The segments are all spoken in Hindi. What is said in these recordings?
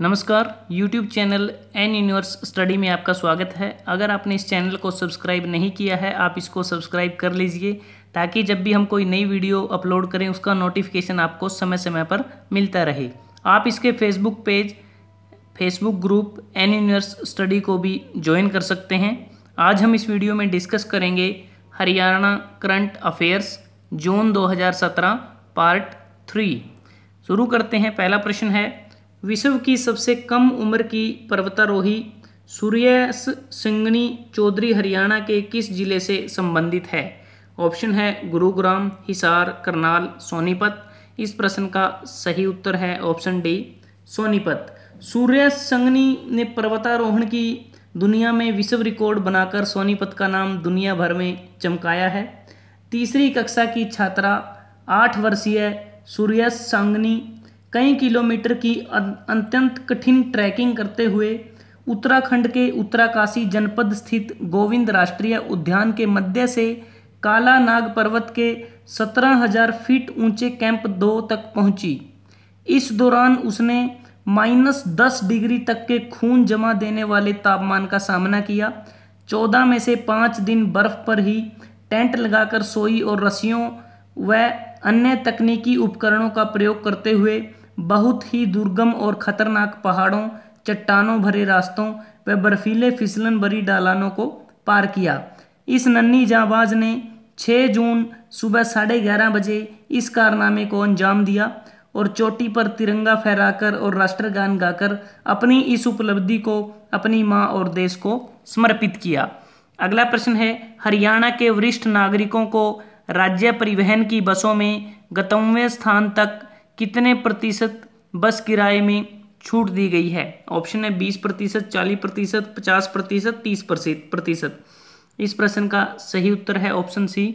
नमस्कार YouTube channel N Universe Study में आपका स्वागत है अगर आपने इस चैनल को सब्सक्राइब नहीं किया है आप इसको सब्सक्राइब कर लीजिए ताकि जब भी हम कोई नई वीडियो अपलोड करें उसका नोटिफिकेशन आपको समय समय पर मिलता रहे आप इसके Facebook page Facebook group N Universe Study को भी ज्वाइन कर सकते हैं आज हम इस वीडियो में डिस्कस करेंगे Haryana current affairs June 2017 part three शुरू करते हैं पहला प्रश्न है विश्व की सबसे कम उम्र की पर्वतारोही सूर्य सिंगनी चौधरी हरियाणा के किस जिले से संबंधित है ऑप्शन है गुरुग्राम हिसार करनाल सोनीपत इस प्रश्न का सही उत्तर है ऑप्शन डी सोनीपत सूर्य संगनी ने पर्वतारोहण की दुनिया में विश्व रिकॉर्ड बनाकर सोनीपत का नाम दुनिया भर में चमकाया है तीसरी कक्षा की छात्रा आठ वर्षीय सूर्य संगनी कई किलोमीटर की अत्यंत कठिन ट्रैकिंग करते हुए उत्तराखंड के उत्तराकाशी जनपद स्थित गोविंद राष्ट्रीय उद्यान के मध्य से काला नाग पर्वत के 17,000 फीट ऊंचे कैंप दो तक पहुंची इस दौरान उसने माइनस दस डिग्री तक के खून जमा देने वाले तापमान का सामना किया चौदह में से पाँच दिन बर्फ पर ही टेंट लगाकर सोई और रस्सियों व अन्य तकनीकी उपकरणों का प्रयोग करते हुए बहुत ही दुर्गम और खतरनाक पहाड़ों चट्टानों भरे रास्तों व बर्फीले फिसलन भरी डालानों को पार किया इस नन्ही जाबाज ने 6 जून सुबह साढ़े ग्यारह बजे इस कारनामे को अंजाम दिया और चोटी पर तिरंगा फहराकर और राष्ट्रगान गाकर अपनी इस उपलब्धि को अपनी माँ और देश को समर्पित किया अगला प्रश्न है हरियाणा के वरिष्ठ नागरिकों को राज्य परिवहन की बसों में गतव्य स्थान तक कितने प्रतिशत बस किराए में छूट दी गई है ऑप्शन है बीस प्रतिशत चालीस प्रतिशत पचास प्रतिशत तीस प्रतिशत इस प्रश्न का सही उत्तर है ऑप्शन सी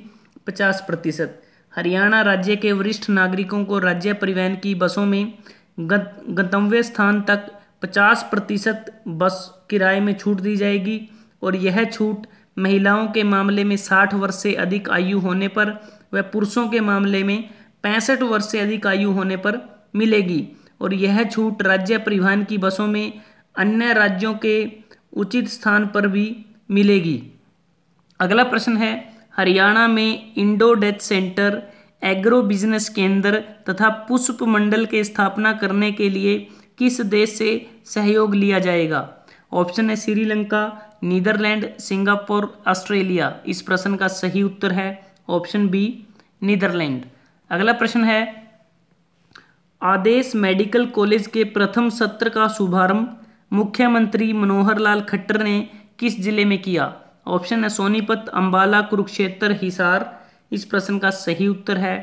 पचास प्रतिशत हरियाणा राज्य के वरिष्ठ नागरिकों को राज्य परिवहन की बसों में गंतव्य स्थान तक 50 प्रतिशत बस किराए में छूट दी जाएगी और यह छूट महिलाओं के मामले में 60 वर्ष से अधिक आयु होने पर व पुरुषों के मामले में पैंसठ वर्ष से अधिक आयु होने पर मिलेगी और यह छूट राज्य परिवहन की बसों में अन्य राज्यों के उचित स्थान पर भी मिलेगी अगला प्रश्न है हरियाणा में Indo Dutch centre agro business केंद्र तथा पुष्प मंडल के स्थापना करने के लिए किस देश से सहयोग लिया जाएगा ऑप्शन है श्रीलंका नीदरलैंड सिंगापुर ऑस्ट्रेलिया इस प्रश्न का सही उत्तर है ऑप्शन बी नीदरलैंड अगला प्रश्न है आदेश मेडिकल कॉलेज के प्रथम सत्र का शुभारंभ मुख्यमंत्री मनोहर लाल खट्टर ने किस जिले में किया ऑप्शन है सोनीपत अंबाला कुरुक्षेत्र हिसार इस प्रश्न का सही उत्तर है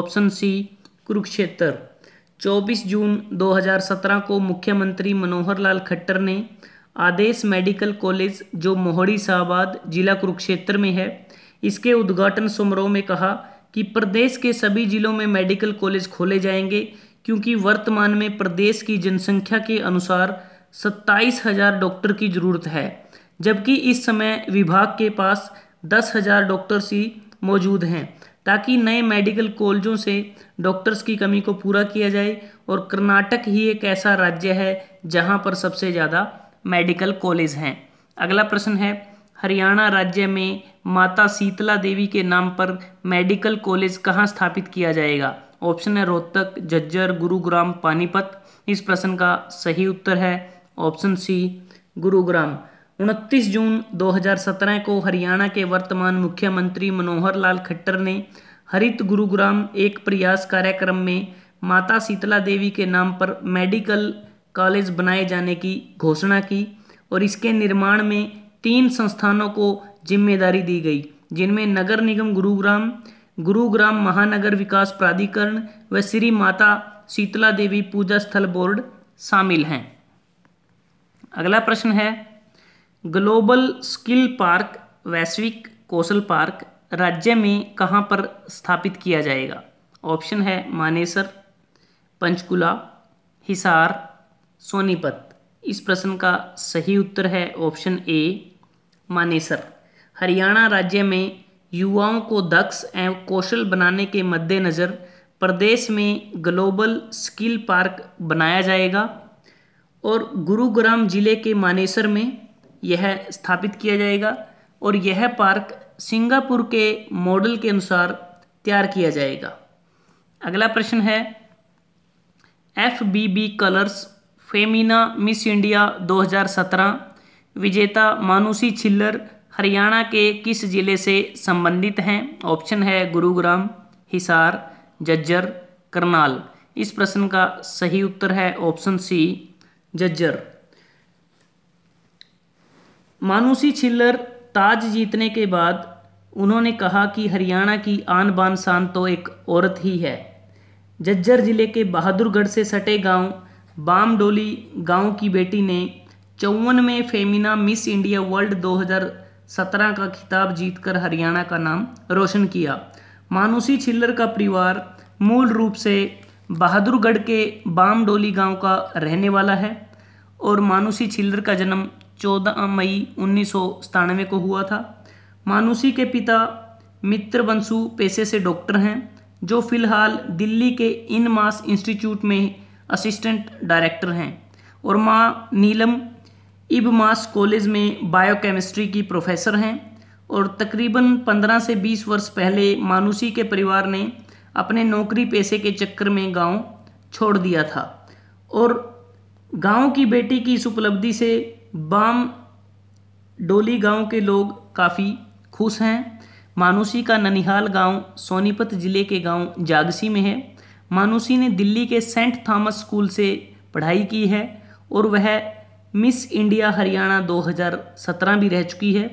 ऑप्शन सी कुरुक्षेत्र 24 जून 2017 को मुख्यमंत्री मनोहर लाल खट्टर ने आदेश मेडिकल कॉलेज जो मोहड़ी शाहबाद जिला कुरुक्षेत्र में है इसके उद्घाटन समारोह में कहा कि प्रदेश के सभी जिलों में मेडिकल कॉलेज खोले जाएंगे क्योंकि वर्तमान में प्रदेश की जनसंख्या के अनुसार सत्ताईस हजार डॉक्टर की ज़रूरत है जबकि इस समय विभाग के पास दस हजार डॉक्टर्स ही मौजूद हैं ताकि नए मेडिकल कॉलेजों से डॉक्टर्स की कमी को पूरा किया जाए और कर्नाटक ही एक ऐसा राज्य है जहां पर सबसे ज़्यादा मेडिकल कॉलेज हैं अगला प्रश्न है हरियाणा राज्य में माता शीतला देवी के नाम पर मेडिकल कॉलेज कहाँ स्थापित किया जाएगा ऑप्शन है रोहतक झज्जर गुरुग्राम पानीपत इस प्रश्न का सही उत्तर है ऑप्शन सी गुरुग्राम 29 जून 2017 को हरियाणा के वर्तमान मुख्यमंत्री मनोहर लाल खट्टर ने हरित गुरुग्राम एक प्रयास कार्यक्रम में माता शीतला देवी के नाम पर मेडिकल कॉलेज बनाए जाने की घोषणा की और इसके निर्माण में तीन संस्थानों को जिम्मेदारी दी गई जिनमें नगर निगम गुरुग्राम गुरुग्राम महानगर विकास प्राधिकरण व श्री माता शीतला देवी पूजा स्थल बोर्ड शामिल हैं अगला प्रश्न है ग्लोबल स्किल पार्क वैश्विक कौशल पार्क राज्य में कहाँ पर स्थापित किया जाएगा ऑप्शन है मानेसर पंचकुला हिसार सोनीपत इस प्रश्न का सही उत्तर है ऑप्शन ए मानेसर हरियाणा राज्य में युवाओं को दक्ष एवं कौशल बनाने के मद्देनज़र प्रदेश में ग्लोबल स्किल पार्क बनाया जाएगा और गुरुग्राम जिले के मानेसर में यह स्थापित किया जाएगा और यह पार्क सिंगापुर के मॉडल के अनुसार तैयार किया जाएगा अगला प्रश्न है F B B Colors Femina Miss India 2017 विजेता मानुषी छिल्लर हरियाणा के किस जिले से संबंधित हैं ऑप्शन है गुरुग्राम हिसार जज्जर करनाल इस प्रश्न का सही उत्तर है ऑप्शन सी जज्जर मानुषी छिल्लर ताज जीतने के बाद उन्होंने कहा कि हरियाणा की आन बान शान तो एक औरत ही है जज्जर जिले के बहादुरगढ़ से सटे गांव बामडोली गांव की बेटी ने चौवन में फेमिना मिस इंडिया वर्ल्ड 2017 का खिताब जीतकर हरियाणा का नाम रोशन किया मानुषी छिल्लर का परिवार मूल रूप से बहादुरगढ़ के बामडोली गांव का रहने वाला है और मानुषी छिल्लर का जन्म 14 मई उन्नीस को हुआ था मानुषी के पिता मित्र बंसु पेशे से डॉक्टर हैं जो फिलहाल दिल्ली के इन मास इंस्टीट्यूट में असिस्टेंट डायरेक्टर हैं और माँ नीलम इब मास कॉलेज में बायोकेमिस्ट्री की प्रोफेसर हैं और तकरीबन 15 से 20 वर्ष पहले मानुषी के परिवार ने अपने नौकरी पेशे के चक्कर में गांव छोड़ दिया था और गांव की बेटी की इस उपलब्धि से बाम डोली गांव के लोग काफ़ी खुश हैं मानुषी का ननिहाल गांव सोनीपत ज़िले के गांव जागसी में है मानुषी ने दिल्ली के सेंट थॉमस स्कूल से पढ़ाई की है और वह मिस इंडिया हरियाणा 2017 भी रह चुकी है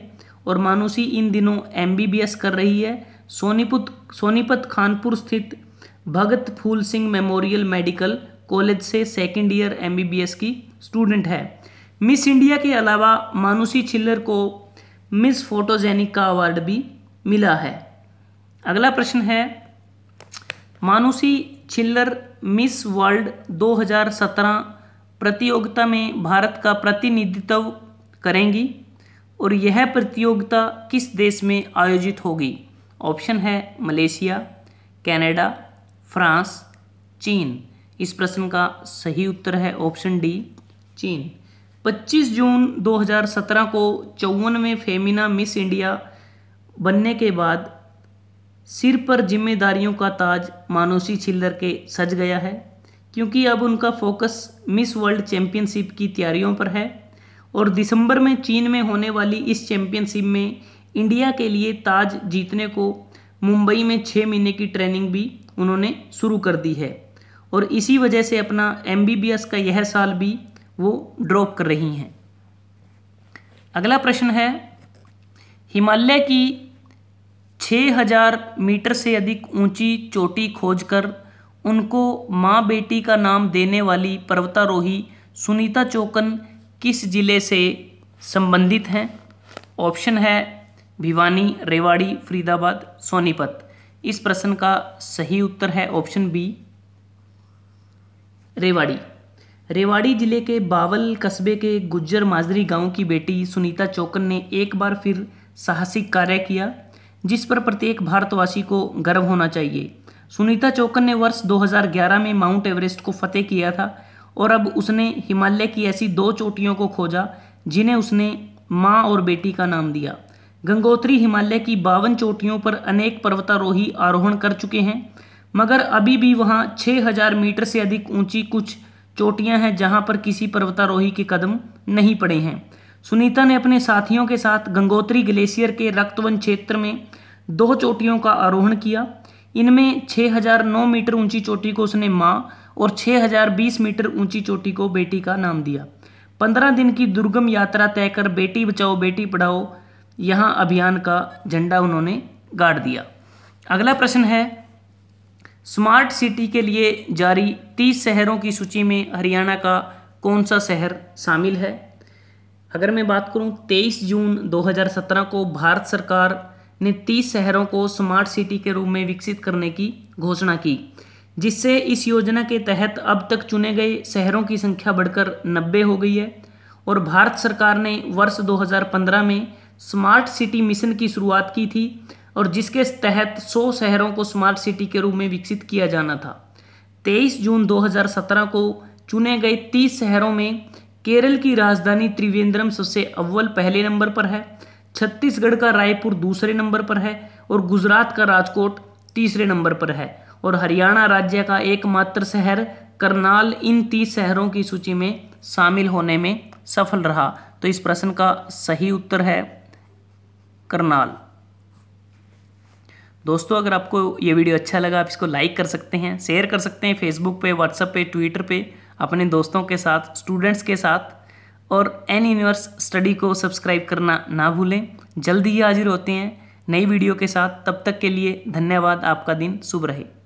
और मानुषी इन दिनों एमबीबीएस कर रही है सोनीपत सोनीपत खानपुर स्थित Bhagat Phool Singh memorial medical college से सेकेंड ईयर एमबीबीएस की स्टूडेंट है मिस इंडिया के अलावा मानुषी छिल्लर को मिस फोटोजेनिक का अवार्ड भी मिला है अगला प्रश्न है मानुषी छिल्लर मिस वर्ल्ड 2017 प्रतियोगिता में भारत का प्रतिनिधित्व करेंगी और यह प्रतियोगिता किस देश में आयोजित होगी ऑप्शन है मलेशिया कनाडा, फ्रांस चीन इस प्रश्न का सही उत्तर है ऑप्शन डी चीन 25 जून 2017 को चौवनवें फेमिना मिस इंडिया बनने के बाद सिर पर जिम्मेदारियों का ताज मानुषी छिल्लर के सज गया है क्योंकि अब उनका फोकस मिस वर्ल्ड चैम्पियनशिप की तैयारियों पर है और दिसंबर में चीन में होने वाली इस चैम्पियनशिप में इंडिया के लिए ताज जीतने को मुंबई में छः महीने की ट्रेनिंग भी उन्होंने शुरू कर दी है और इसी वजह से अपना एम का यह साल भी वो ड्रॉप कर रही हैं अगला प्रश्न है हिमालय की 6000 मीटर से अधिक ऊंची चोटी खोजकर उनको माँ बेटी का नाम देने वाली पर्वतारोही सुनीता चौकन किस जिले से संबंधित हैं ऑप्शन है भिवानी रेवाड़ी फरीदाबाद सोनीपत इस प्रश्न का सही उत्तर है ऑप्शन बी रेवाड़ी रेवाड़ी जिले के बावल कस्बे के गुज्जर माजरी गांव की बेटी सुनीता चौकन ने एक बार फिर साहसिक कार्य किया जिस पर प्रत्येक भारतवासी को गर्व होना चाहिए सुनीता चौकन ने वर्ष 2011 में माउंट एवरेस्ट को फतेह किया था और अब उसने हिमालय की ऐसी दो चोटियों को खोजा जिन्हें उसने माँ और बेटी का नाम दिया गंगोत्री हिमालय की बावन चोटियों पर अनेक पर्वतारोही आरोहण कर चुके हैं मगर अभी भी वहाँ 6000 मीटर से अधिक ऊंची कुछ चोटियाँ हैं जहाँ पर किसी पर्वतारोही के कदम नहीं पड़े हैं सुनीता ने अपने साथियों के साथ गंगोत्री ग्लेशियर के रक्तवन क्षेत्र में दो चोटियों का आरोहण किया इनमें 6009 मीटर ऊंची चोटी को उसने माँ और 6020 मीटर ऊंची चोटी को बेटी का नाम दिया पंद्रह दिन की दुर्गम यात्रा तय कर बेटी बचाओ बेटी पढ़ाओ यहाँ अभियान का झंडा उन्होंने गाड़ दिया अगला प्रश्न है स्मार्ट सिटी के लिए जारी तीस शहरों की सूची में हरियाणा का कौन सा शहर शामिल है अगर मैं बात करूं 23 जून 2017 को भारत सरकार ने तीस शहरों को स्मार्ट सिटी के रूप में विकसित करने की घोषणा की जिससे इस योजना के तहत अब तक चुने गए शहरों की संख्या बढ़कर नब्बे हो गई है और भारत सरकार ने वर्ष 2015 में स्मार्ट सिटी मिशन की शुरुआत की थी और जिसके तहत 100 शहरों को स्मार्ट सिटी के रूप में विकसित किया जाना था 23 जून 2017 को चुने गए 30 शहरों में केरल की राजधानी त्रिवेंद्रम सबसे अव्वल पहले नंबर पर है छत्तीसगढ़ का रायपुर दूसरे नंबर पर है और गुजरात का राजकोट तीसरे नंबर पर है और हरियाणा राज्य का एकमात्र शहर करनाल इन तीस शहरों की सूची में शामिल होने में सफल रहा तो इस प्रश्न का सही उत्तर है करनाल दोस्तों अगर आपको ये वीडियो अच्छा लगा आप इसको लाइक कर सकते हैं शेयर कर सकते हैं फेसबुक पे व्हाट्सएप पे ट्विटर पे अपने दोस्तों के साथ स्टूडेंट्स के साथ और एन यूनिवर्स स्टडी को सब्सक्राइब करना ना भूलें जल्दी ही हाजिर होते हैं नई वीडियो के साथ तब तक के लिए धन्यवाद आपका दिन शुभ रहे